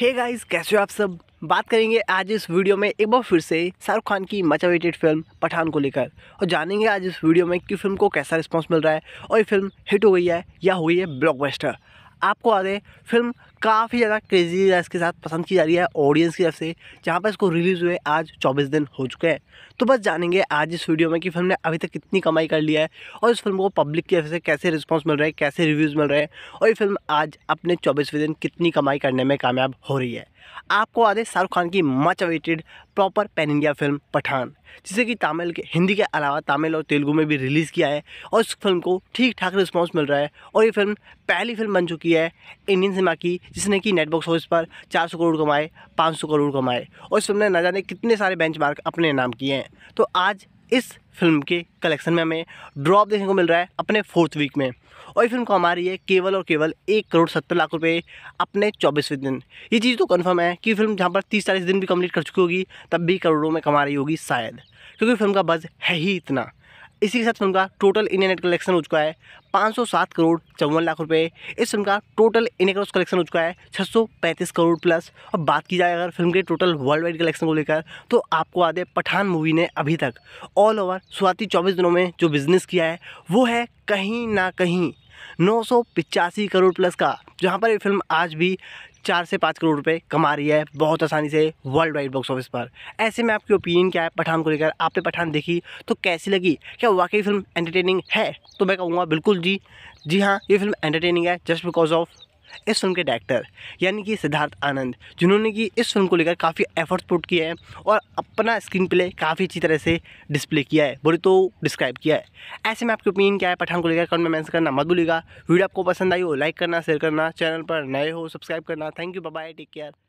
hey guys कैसे हो आप सब बात करेंगे आज इस वीडियो में एक बार फिर से शाहरुख खान की मच अवेटेड फिल्म पठान को लेकर और जानेंगे आज इस वीडियो में कि फिल्म को कैसा रिस्पांस मिल रहा है और ये फिल्म हिट हो गई है या हुई है ब्लॉकबस्टर आपको आगे फिल्म काफ़ी ज़्यादा क्रेजी इसके साथ पसंद की जा रही है ऑडियंस की तरफ से जहाँ पर इसको रिलीज़ हुए आज 24 दिन हो चुके हैं तो बस जानेंगे आज इस वीडियो में कि फिल्म ने अभी तक कितनी कमाई कर लिया है और इस फिल्म को पब्लिक की तरफ से कैसे रिस्पॉन्स मिल रहा है कैसे रिव्यूज़ मिल रहे हैं और ये फिल्म आज अपने चौबीसवें दिन कितनी कमाई करने में कामयाब हो रही है आपको आ शाहरुख खान की much awaited proper pan India film Pathaan जिसे कि तमिल के हिंदी के अलावा तमिल और तेलुगु में भी रिलीज़ किया है और इस फिल्म को ठीक ठाक रिस्पॉन्स मिल रहा है और ये फिल्म पहली फिल्म बन चुकी है इंडियन सिनेमा की जिसने कि नेटबॉक्स बॉक्स ऑफिस पर 400 करोड़ कमाए 500 करोड़ कमाए और इस फिल्म ने न जाने कितने सारे बेंच अपने नाम किए हैं तो आज इस फिल्म के कलेक्शन में हमें ड्रॉप देखने को मिल रहा है अपने फोर्थ वीक में और ये फिल्म को हमारी है केवल और केवल एक करोड़ सत्तर लाख रुपए अपने चौबीसवें दिन ये चीज़ तो कन्फर्म है कि फिल्म जहाँ पर तीस चालीस दिन भी कंप्लीट कर चुकी होगी तब भी करोड़ों में कमा रही होगी शायद क्योंकि फिल्म का बज़ है ही इतना इसी के साथ फिल्म का टोटल इंडियन नेट कलेक्शन हो चुका है 507 करोड़ चौवन लाख रुपए इस फिल्म का टोटल इंडिया क्रॉस कलेक्शन हो चुका है 635 करोड़ प्लस और बात की जाए अगर फिल्म के टोटल वर्ल्ड वाइड कलेक्शन को लेकर तो आपको आदे पठान मूवी ने अभी तक ऑल ओवर शुरुआती चौबीस दिनों में जो बिजनेस किया है वो है कहीं ना कहीं नौ करोड़ प्लस का जहाँ पर ये फिल्म आज भी चार से पाँच करोड़ रुपए कमा रही है बहुत आसानी से वर्ल्ड वाइड बॉक्स ऑफिस पर ऐसे में आपकी ओपिनियन क्या है पठान को लेकर आपने पठान देखी तो कैसी लगी क्या वाकई फिल्म एंटरटेनिंग है तो मैं कहूँगा बिल्कुल जी जी हाँ ये फिल्म एंटरटेनिंग है जस्ट बिकॉज ऑफ इस फिल्म के डायरेक्टर यानी कि सिद्धार्थ आनंद जिन्होंने कि इस फिल्म को लेकर काफ़ी एफर्ट्स पुट किए हैं और अपना स्क्रीन प्ले काफ़ी अच्छी तरह से डिस्प्ले किया है बोले तो डिस्क्राइब किया है ऐसे में आपकी ओपिनियन क्या है पठान को लेकर कमेंट में मैंसन करना मत भूलिएगा वीडियो आपको पसंद आई हो लाइक करना शेयर करना चैनल पर नए हो सब्सक्राइब करना thank you bye take care